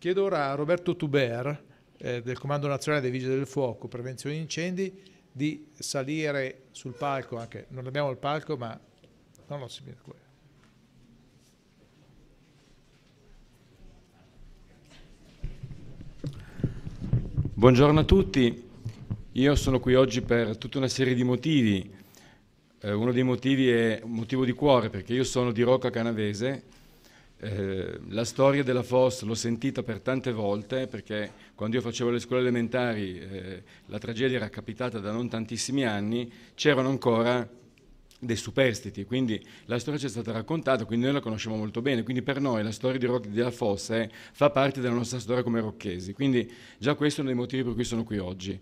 Chiedo ora a Roberto Tuber, eh, del Comando Nazionale dei Vigili del Fuoco, Prevenzione Incendi, di salire sul palco, anche non abbiamo il palco, ma non lo si vede quello. Buongiorno a tutti, io sono qui oggi per tutta una serie di motivi. Eh, uno dei motivi è un motivo di cuore perché io sono di Rocca Canavese, eh, la storia della FOS l'ho sentita per tante volte perché quando io facevo le scuole elementari eh, la tragedia era capitata da non tantissimi anni, c'erano ancora dei superstiti, quindi la storia ci è stata raccontata, quindi noi la conosciamo molto bene, quindi per noi la storia di Rock della Fossa eh, fa parte della nostra storia come rocchesi, quindi già questo è uno dei motivi per cui sono qui oggi.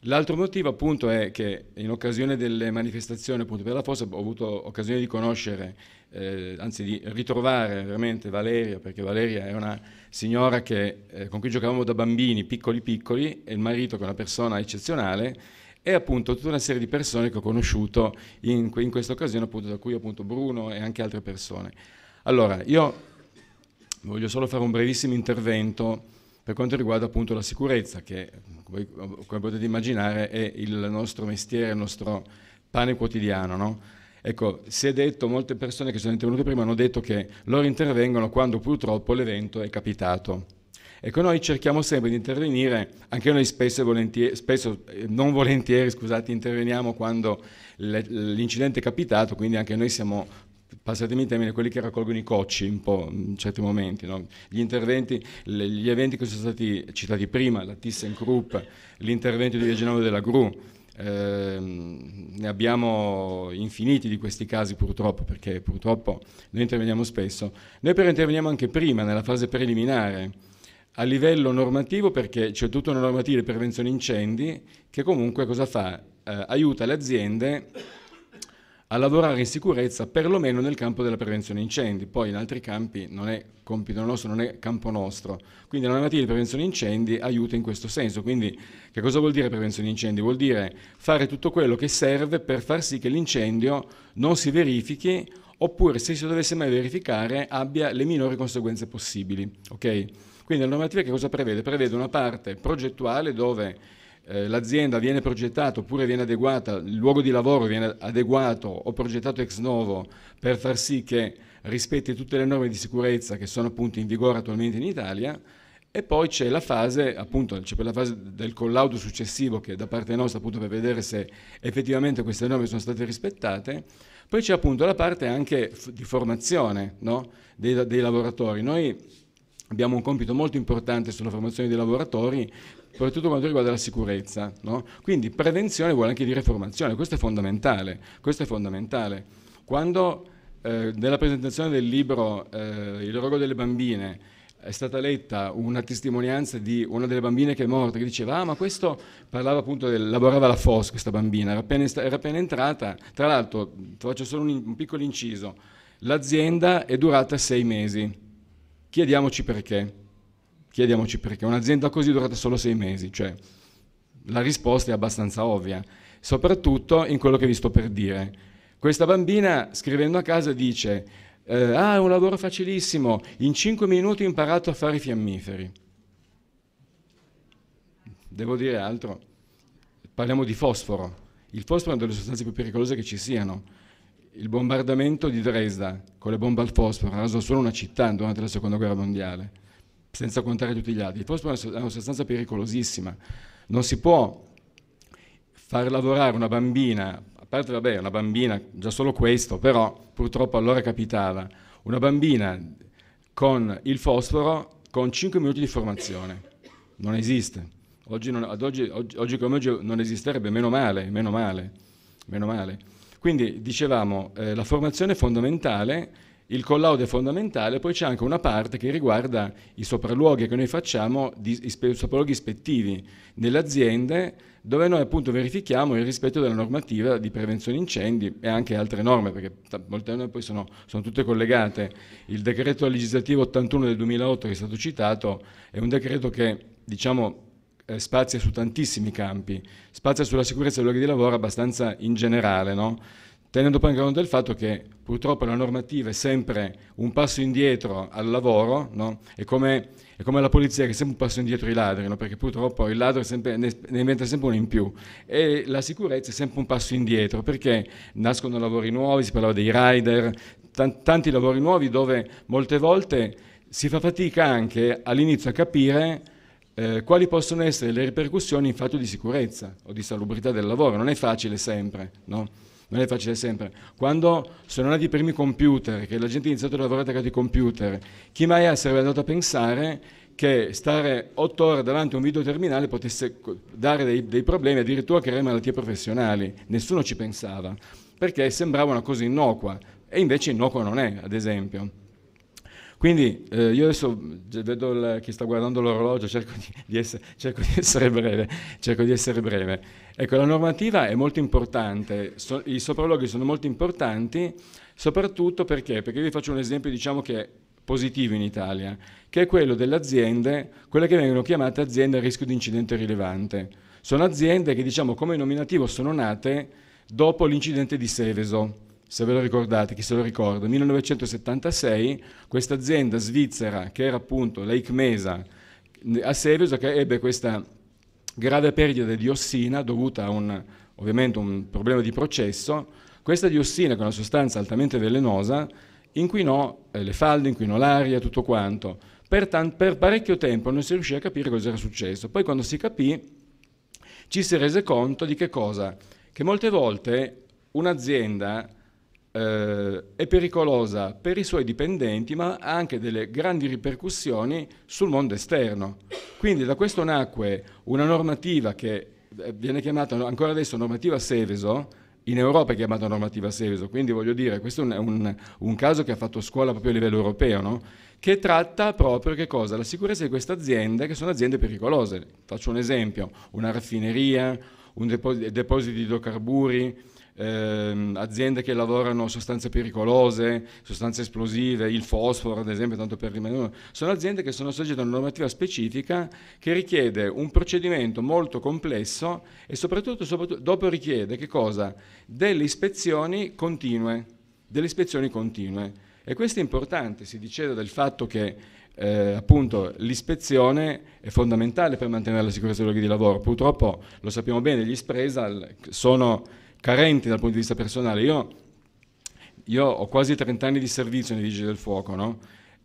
L'altro motivo appunto è che in occasione delle manifestazioni appunto per la Fossa ho avuto occasione di conoscere eh, anzi di ritrovare veramente Valeria, perché Valeria è una signora che, eh, con cui giocavamo da bambini, piccoli piccoli, e il marito che è una persona eccezionale, e appunto tutta una serie di persone che ho conosciuto in, in questa occasione, appunto, da cui appunto Bruno e anche altre persone. Allora, io voglio solo fare un brevissimo intervento per quanto riguarda appunto la sicurezza, che come, come potete immaginare è il nostro mestiere, il nostro pane quotidiano. No? Ecco, si è detto, molte persone che sono intervenute prima hanno detto che loro intervengono quando purtroppo l'evento è capitato. Ecco, noi cerchiamo sempre di intervenire, anche noi spesso, volentieri, spesso eh, non volentieri, scusate, interveniamo quando l'incidente è capitato, quindi anche noi siamo passatemi il termine, quelli che raccolgono i cocci un po' in certi momenti, no? gli interventi, le, gli eventi che sono stati citati prima, la ThyssenKrupp, l'intervento di Via Genova della Gru, eh, ne abbiamo infiniti di questi casi purtroppo, perché purtroppo noi interveniamo spesso. Noi però interveniamo anche prima, nella fase preliminare, a livello normativo, perché c'è tutta una normativa di prevenzione incendi che comunque cosa fa? Eh, aiuta le aziende a lavorare in sicurezza perlomeno nel campo della prevenzione incendi, poi in altri campi non è compito nostro, non è campo nostro. Quindi la normativa di prevenzione incendi aiuta in questo senso. Quindi che cosa vuol dire prevenzione incendi? Vuol dire fare tutto quello che serve per far sì che l'incendio non si verifichi oppure se si dovesse mai verificare abbia le minori conseguenze possibili. Okay? Quindi la normativa che cosa prevede? Prevede una parte progettuale dove eh, l'azienda viene progettata oppure viene adeguata, il luogo di lavoro viene adeguato o progettato ex novo per far sì che rispetti tutte le norme di sicurezza che sono appunto in vigore attualmente in Italia e poi c'è la fase, appunto, c'è la fase del collaudo successivo che da parte nostra appunto per vedere se effettivamente queste norme sono state rispettate, poi c'è appunto la parte anche di formazione no? dei, dei lavoratori. Noi abbiamo un compito molto importante sulla formazione dei lavoratori soprattutto tutto quanto riguarda la sicurezza. No? Quindi prevenzione vuole anche dire formazione, questo è fondamentale. Questo è fondamentale. Quando eh, nella presentazione del libro eh, Il rogo delle bambine è stata letta una testimonianza di una delle bambine che è morta, che diceva, ah ma questo parlava appunto, del, lavorava alla FOS questa bambina, era appena, era appena entrata, tra l'altro faccio solo un, un piccolo inciso, l'azienda è durata sei mesi, Chiediamoci perché. Chiediamoci perché. Un'azienda così è durata solo sei mesi, cioè la risposta è abbastanza ovvia, soprattutto in quello che vi sto per dire. Questa bambina scrivendo a casa dice, eh, ah è un lavoro facilissimo, in cinque minuti ho imparato a fare i fiammiferi. Devo dire altro, parliamo di fosforo. Il fosforo è una delle sostanze più pericolose che ci siano il bombardamento di Dresda con le bombe al fosforo ha raso solo una città durante la seconda guerra mondiale, senza contare tutti gli altri. Il fosforo è una sostanza pericolosissima, non si può far lavorare una bambina, a parte vabbè una bambina, già solo questo, però purtroppo allora capitava, una bambina con il fosforo con 5 minuti di formazione, non esiste. Oggi, non, ad oggi, oggi, oggi come oggi non esisterebbe, meno male, meno male, meno male. Quindi dicevamo eh, la formazione è fondamentale, il collaudo è fondamentale, poi c'è anche una parte che riguarda i sopralluoghi che noi facciamo, di, i sopralluoghi ispettivi nelle aziende, dove noi appunto verifichiamo il rispetto della normativa di prevenzione incendi e anche altre norme, perché molte norme poi sono, sono tutte collegate. Il decreto legislativo 81 del 2008 che è stato citato è un decreto che diciamo eh, spazia su tantissimi campi, spazia sulla sicurezza dei luoghi di lavoro abbastanza in generale, no? tenendo poi in conto del fatto che purtroppo la normativa è sempre un passo indietro al lavoro, no? è, come, è, come, la polizia che è sempre un passo indietro ai ladri, no? perché purtroppo il ladro sempre, ne, ne, inventa sempre uno in più e la sicurezza è sempre un passo indietro perché nascono lavori nuovi, si parlava dei rider, tanti lavori nuovi dove molte volte si fa fatica anche all'inizio a capire eh, quali possono essere le ripercussioni in fatto di sicurezza o di salubrità del lavoro. Non è facile sempre, no? Non è facile sempre. Quando sono nati i primi computer, che la gente ha iniziato a lavorare con i computer, chi mai sarebbe andato a pensare che stare otto ore davanti a un video terminale potesse dare dei, dei problemi, addirittura creare malattie professionali. Nessuno ci pensava, perché sembrava una cosa innocua, e invece innocua non è, ad esempio. Quindi eh, io adesso cioè, vedo il, chi sta guardando l'orologio, cerco di, di essere, cerco di, essere, breve, cerco di essere breve. Ecco, la normativa è molto importante, so, i sopralluoghi sono molto importanti, soprattutto perché, perché vi faccio un esempio diciamo che è positivo in Italia, che è quello delle aziende, quelle che vengono chiamate aziende a rischio di incidente rilevante. Sono aziende che diciamo come nominativo sono nate dopo l'incidente di Seveso se ve lo ricordate, chi se lo ricorda, 1976 questa azienda svizzera che era appunto Lake Mesa a Seveso che ebbe questa grave perdita di diossina dovuta a un, ovviamente un problema di processo, questa diossina che è una sostanza altamente velenosa inquinò eh, le falde, inquinò l'aria, tutto quanto. Per, tan- per parecchio tempo non si riuscì a capire cosa era successo. Poi quando si capì ci si rese conto di che cosa? Che molte volte un'azienda eh, è pericolosa per i suoi dipendenti, ma ha anche delle grandi ripercussioni sul mondo esterno. Quindi da questo nacque una normativa che eh, viene chiamata ancora adesso normativa Seveso, in Europa è chiamata normativa Seveso, quindi voglio dire, questo è un, un, caso che ha fatto scuola proprio a livello europeo, no? che tratta proprio che cosa? La sicurezza di queste aziende, che sono aziende pericolose. Faccio un esempio, una raffineria, un deposito di idrocarburi, ehm, aziende che lavorano sostanze pericolose, sostanze esplosive, il fosforo ad esempio, tanto per rimanere, sono aziende che sono soggette a una normativa specifica che richiede un procedimento molto complesso e soprattutto, soprattutto dopo richiede che cosa? Delle ispezioni continue, delle ispezioni continue. E questo è importante, si diceva del fatto che eh, appunto l'ispezione è fondamentale per mantenere la sicurezza dei luoghi di lavoro. Purtroppo lo sappiamo bene, gli Spresal sono carenti dal punto di vista personale. Io, io ho quasi 30 anni di servizio nei Vigili del Fuoco, no?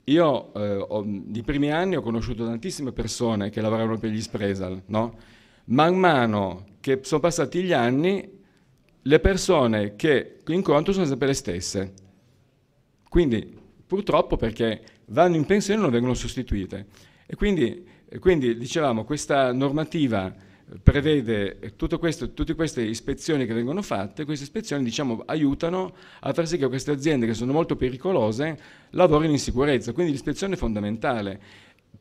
Io eh, ho, nei primi anni ho conosciuto tantissime persone che lavoravano per gli Spresal, no? Man mano che sono passati gli anni, le persone che incontro sono sempre le stesse. Quindi, purtroppo, perché vanno in pensione e non vengono sostituite. E quindi, e quindi dicevamo, questa normativa prevede questo, tutte queste ispezioni che vengono fatte, queste ispezioni diciamo, aiutano a far sì che queste aziende che sono molto pericolose lavorino in sicurezza, quindi l'ispezione è fondamentale.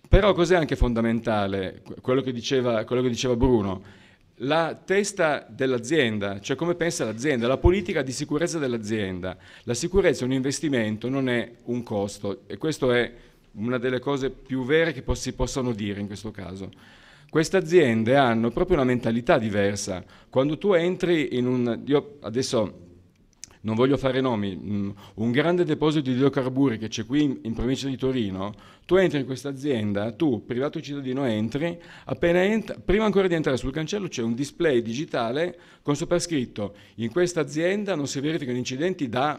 Però cos'è anche fondamentale quello che diceva, quello che diceva Bruno? la testa dell'azienda, cioè come pensa l'azienda, la politica di sicurezza dell'azienda. La sicurezza è un investimento, non è un costo e questa è una delle cose più vere che si possano dire in questo caso. Queste aziende hanno proprio una mentalità diversa. Quando tu entri in un... Io adesso non voglio fare nomi, mm, un grande deposito di idrocarburi che c'è qui in, in, provincia di Torino, tu entri in questa azienda, tu privato cittadino entri, ent prima ancora di entrare sul cancello c'è un display digitale con sopra scritto in questa azienda non si verificano incidenti da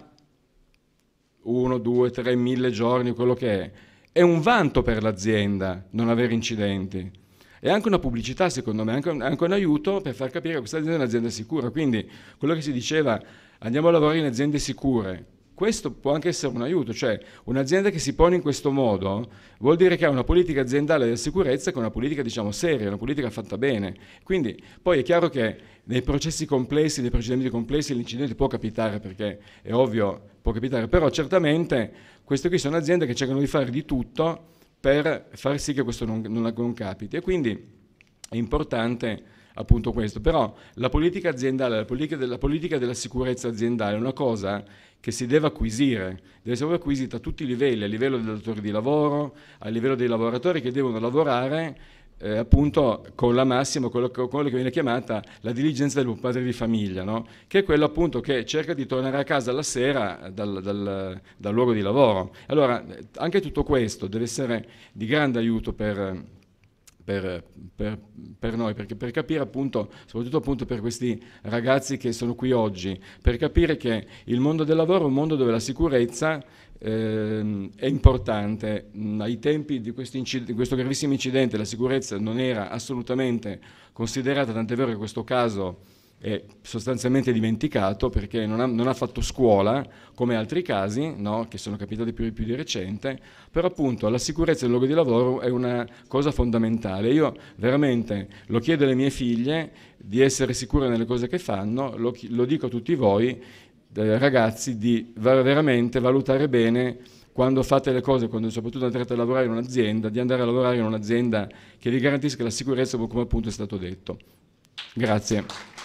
1, 2, 3, 1000 giorni, quello che è. È un vanto per l'azienda non avere incidenti. È anche una pubblicità, secondo me, è anche un, anche un aiuto per far capire che questa azienda è un'azienda sicura. Quindi quello che si diceva, andiamo a lavorare in aziende sicure, questo può anche essere un aiuto, cioè un'azienda che si pone in questo modo vuol dire che ha una politica aziendale della sicurezza che è una politica diciamo seria, una politica fatta bene. Quindi poi è chiaro che nei processi complessi, nei procedimenti complessi l'incidente può capitare perché è ovvio può capitare, però certamente queste qui sono aziende che cercano di fare di tutto per far sì che questo non, non, non capiti. E quindi è importante appunto questo. Però la politica aziendale, la politica, la politica, della sicurezza aziendale è una cosa che si deve acquisire, deve essere acquisita a tutti i livelli, a livello del datore di lavoro, a livello dei lavoratori che devono lavorare eh, appunto con la massima, quello, quello che viene chiamata la diligenza del padre di famiglia, no? che è quello appunto che cerca di tornare a casa la sera dal, dal, dal luogo di lavoro. Allora, anche tutto questo deve essere di grande aiuto per... Per, per, per, noi, perché per capire appunto, soprattutto appunto per questi ragazzi che sono qui oggi, per capire che il mondo del lavoro è un mondo dove la sicurezza eh, è importante. Mm, ai tempi di, questo gravissimo incidente la sicurezza non era assolutamente considerata, tant'è vero che questo caso è sostanzialmente dimenticato perché non ha, non ha, fatto scuola come altri casi no, che sono capitati più, più di recente, però appunto la sicurezza del luogo di lavoro è una cosa fondamentale. Io veramente lo chiedo alle mie figlie di essere sicure nelle cose che fanno, lo, lo dico a tutti voi, eh, ragazzi di veramente valutare bene quando fate le cose, quando soprattutto andrete a lavorare in un'azienda, di andare a lavorare in un'azienda che vi garantisca la sicurezza come appunto è stato detto. Grazie.